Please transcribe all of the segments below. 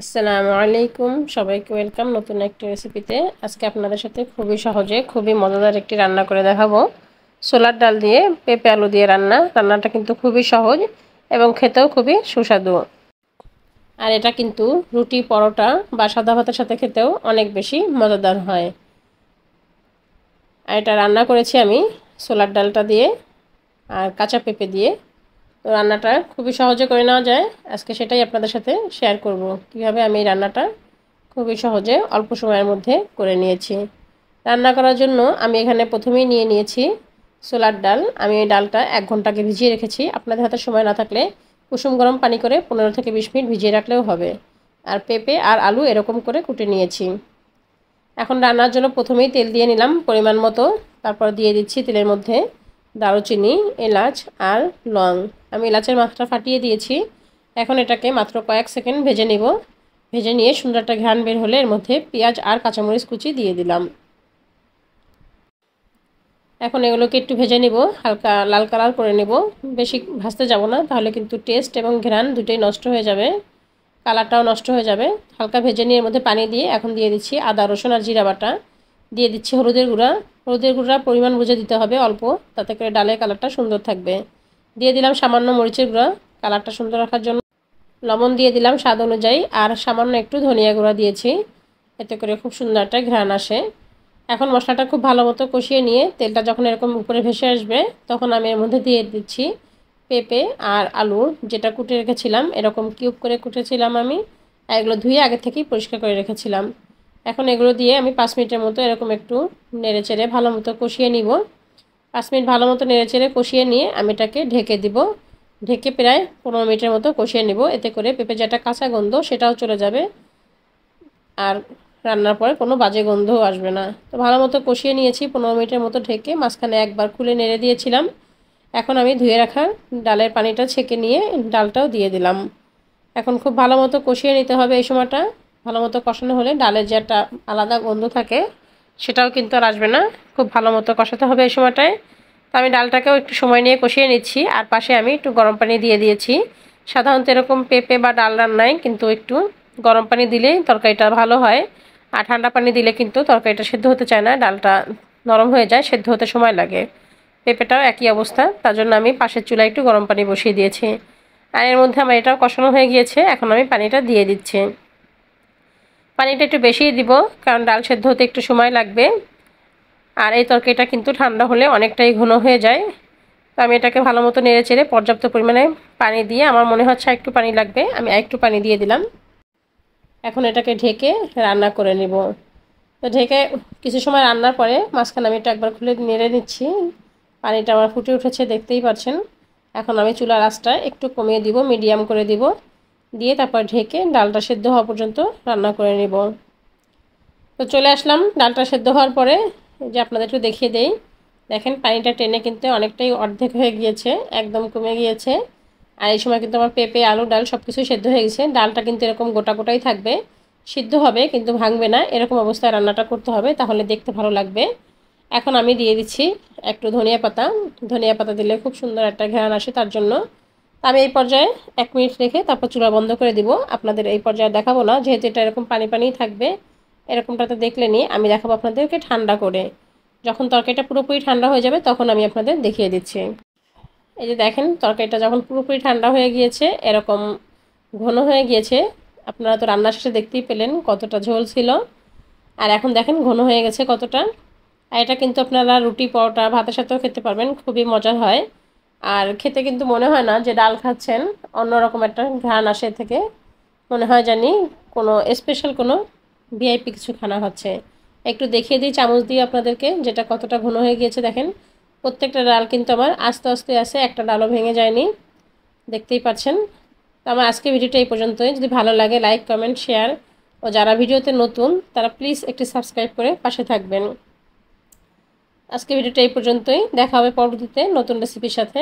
আসসালামু আলাইকুম সবাইকে ওয়েলকাম নতুন একটি রেসিপিতে আজকে আপনাদের সাথে খুবই সহজে খুবই মজাদার একটি রান্না করে দেখাবো সোলার ডাল দিয়ে পেঁপে আলু দিয়ে রান্না রান্নাটা কিন্তু খুবই সহজ এবং খেতেও খুবই সুস্বাদু আর এটা কিন্তু রুটি পরোটা বা সাদা ভাতের সাথে খেতেও অনেক বেশি মজাদার হয় আর এটা রান্না করেছি আমি সোলার ডালটা দিয়ে আর কাঁচা পেঁপে দিয়ে তো রান্নাটা খুবই সহজে করে নেওয়া যায় আজকে সেটাই আপনাদের সাথে শেয়ার করব কিভাবে আমি রান্নাটা খুবই সহজে অল্প সময়ের মধ্যে করে নিয়েছি রান্না করার জন্য আমি এখানে প্রথমেই নিয়ে নিয়েছি সোলার ডাল আমি ডালটা এক ঘন্টাকে ভিজিয়ে রেখেছি আপনাদের হাতে সময় না থাকলে কুসুম গরম পানি করে পনেরো থেকে বিশ মিনিট ভিজিয়ে রাখলেও হবে আর পেঁপে আর আলু এরকম করে কুটে নিয়েছি এখন রান্নার জন্য প্রথমেই তেল দিয়ে নিলাম পরিমাণ মতো তারপর দিয়ে দিচ্ছি তেলের মধ্যে দারুচিনি এলাচ আর লং আমি এলাচের মাত্রা ফাটিয়ে দিয়েছি এখন এটাকে মাত্র কয়েক সেকেন্ড ভেজে নেব ভেজে নিয়ে সুন্দর একটা ঘ্রাণ বের হলে এর মধ্যে পেঁয়াজ আর কাঁচামরিচ কুচি দিয়ে দিলাম এখন এগুলোকে একটু ভেজে নেব হালকা লাল কালার করে নেব বেশি ভাজতে যাব না তাহলে কিন্তু টেস্ট এবং ঘ্রাণ দুটোই নষ্ট হয়ে যাবে কালারটাও নষ্ট হয়ে যাবে হালকা ভেজে নিয়ে এর মধ্যে পানি দিয়ে এখন দিয়ে দিচ্ছি আদা রসুন আর জিরা বাটা দিয়ে দিচ্ছি হলুদের গুঁড়া হলুদের গুঁড়া পরিমাণ বুঝে দিতে হবে অল্প তাতে করে ডালের কালারটা সুন্দর থাকবে দিয়ে দিলাম সামান্য মরিচের গুঁড়া কালারটা সুন্দর রাখার জন্য লবণ দিয়ে দিলাম স্বাদ অনুযায়ী আর সামান্য একটু ধনিয়া গুঁড়া দিয়েছি এতে করে খুব সুন্দর একটা ঘ্রাণ আসে এখন মশলাটা খুব ভালো মতো কষিয়ে নিয়ে তেলটা যখন এরকম উপরে ভেসে আসবে তখন আমি এর মধ্যে দিয়ে দিচ্ছি পেঁপে আর আলু যেটা কুটে রেখেছিলাম এরকম কিউব করে কুটেছিলাম আমি এগুলো ধুয়ে আগে থেকেই পরিষ্কার করে রেখেছিলাম এখন এগুলো দিয়ে আমি পাঁচ মিনিটের মতো এরকম একটু নেড়ে চেড়ে ভালো মতো কষিয়ে নিব পাঁচ মিনিট ভালো মতো নেড়ে চেড়ে কষিয়ে নিয়ে আমি এটাকে ঢেকে দিব ঢেকে প্রায় পনেরো মিনিটের মতো কষিয়ে নেব এতে করে পেঁপে যেটা কাঁচা গন্ধ সেটাও চলে যাবে আর রান্নার পরে কোনো বাজে গন্ধও আসবে না তো ভালো মতো কষিয়ে নিয়েছি পনেরো মিনিটের মতো ঢেকে মাঝখানে একবার খুলে নেড়ে দিয়েছিলাম এখন আমি ধুয়ে রাখা ডালের পানিটা ছেঁকে নিয়ে ডালটাও দিয়ে দিলাম এখন খুব ভালো মতো কষিয়ে নিতে হবে এই সময়টা ভালো মতো কষানো হলে ডালের যে একটা আলাদা গন্ধ থাকে সেটাও কিন্তু আর আসবে না খুব ভালো মতো কষাতে হবে এই সময়টায় তো আমি ডালটাকেও একটু সময় নিয়ে কষিয়ে নিচ্ছি আর পাশে আমি একটু গরম পানি দিয়ে দিয়েছি সাধারণত এরকম পেঁপে বা ডাল রান্নায় কিন্তু একটু গরম পানি দিলেই তরকারিটা ভালো হয় আর ঠান্ডা পানি দিলে কিন্তু তরকারিটা সেদ্ধ হতে চায় না ডালটা নরম হয়ে যায় সেদ্ধ হতে সময় লাগে পেঁপেটাও একই অবস্থা তার জন্য আমি পাশের চুলায় একটু গরম পানি বসিয়ে দিয়েছি আর এর মধ্যে আমার এটাও কষানো হয়ে গিয়েছে এখন আমি পানিটা দিয়ে দিচ্ছি পানিটা একটু বেশিই দিব কারণ ডাল সেদ্ধ হতে একটু সময় লাগবে আর এই তরকারিটা কিন্তু ঠান্ডা হলে অনেকটাই ঘন হয়ে যায় তো আমি এটাকে ভালো মতো নেড়ে চেড়ে পর্যাপ্ত পরিমাণে পানি দিয়ে আমার মনে হচ্ছে একটু পানি লাগবে আমি একটু পানি দিয়ে দিলাম এখন এটাকে ঢেকে রান্না করে নেব তো ঢেকে কিছু সময় রান্নার পরে মাঝখানে আমি এটা একবার খুলে নেড়ে নিচ্ছি পানিটা আমার ফুটে উঠেছে দেখতেই পাচ্ছেন এখন আমি চুলার আঁচটা একটু কমিয়ে দিব মিডিয়াম করে দিব দিয়ে তারপর ঢেকে ডালটা সেদ্ধ হওয়া পর্যন্ত রান্না করে নেব তো চলে আসলাম ডালটা সেদ্ধ হওয়ার পরে যে আপনাদের একটু দেখিয়ে দেই দেখেন পানিটা টেনে কিন্তু অনেকটাই অর্ধেক হয়ে গিয়েছে একদম কমে গিয়েছে আর এই সময় কিন্তু আমার পেঁপে আলু ডাল সব কিছুই সেদ্ধ হয়ে গেছে ডালটা কিন্তু এরকম গোটা গোটাই থাকবে সিদ্ধ হবে কিন্তু ভাঙবে না এরকম অবস্থায় রান্নাটা করতে হবে তাহলে দেখতে ভালো লাগবে এখন আমি দিয়ে দিচ্ছি একটু ধনিয়া পাতা ধনিয়া পাতা দিলে খুব সুন্দর একটা ঘ্রাণ আসে তার জন্য আমি এই পর্যায়ে এক মিনিট রেখে তারপর চুলা বন্ধ করে দিব আপনাদের এই পর্যায়ে দেখাবো না যেহেতু এটা এরকম পানি পানি থাকবে এরকমটাতে দেখলে নিয়ে আমি দেখাবো আপনাদেরকে ঠান্ডা করে যখন তরকারিটা পুরোপুরি ঠান্ডা হয়ে যাবে তখন আমি আপনাদের দেখিয়ে দিচ্ছি এই যে দেখেন তরকারিটা যখন পুরোপুরি ঠান্ডা হয়ে গিয়েছে এরকম ঘন হয়ে গিয়েছে আপনারা তো রান্নার শেষে দেখতেই পেলেন কতটা ঝোল ছিল আর এখন দেখেন ঘন হয়ে গেছে কতটা আর এটা কিন্তু আপনারা রুটি পরোটা ভাতের সাথেও খেতে পারবেন খুবই মজা হয় আর খেতে কিন্তু মনে হয় না যে ডাল খাচ্ছেন অন্যরকম একটা ঘ্রাণ আসে থেকে মনে হয় জানি কোনো স্পেশাল কোনো ভিআইপি কিছু খানা হচ্ছে একটু দেখিয়ে দিই চামচ দিয়ে আপনাদেরকে যেটা কতটা ঘন হয়ে গিয়েছে দেখেন প্রত্যেকটা ডাল কিন্তু আমার আস্তে আস্তে আছে একটা ডালও ভেঙে যায়নি দেখতেই পাচ্ছেন তো আমার আজকে ভিডিওটা এই পর্যন্তই যদি ভালো লাগে লাইক কমেন্ট শেয়ার ও যারা ভিডিওতে নতুন তারা প্লিজ একটি সাবস্ক্রাইব করে পাশে থাকবেন আজকে ভিডিওটা এই পর্যন্তই দেখা হবে পরবর্তীতে নতুন রেসিপির সাথে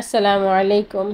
আসসালামু আলাইকুম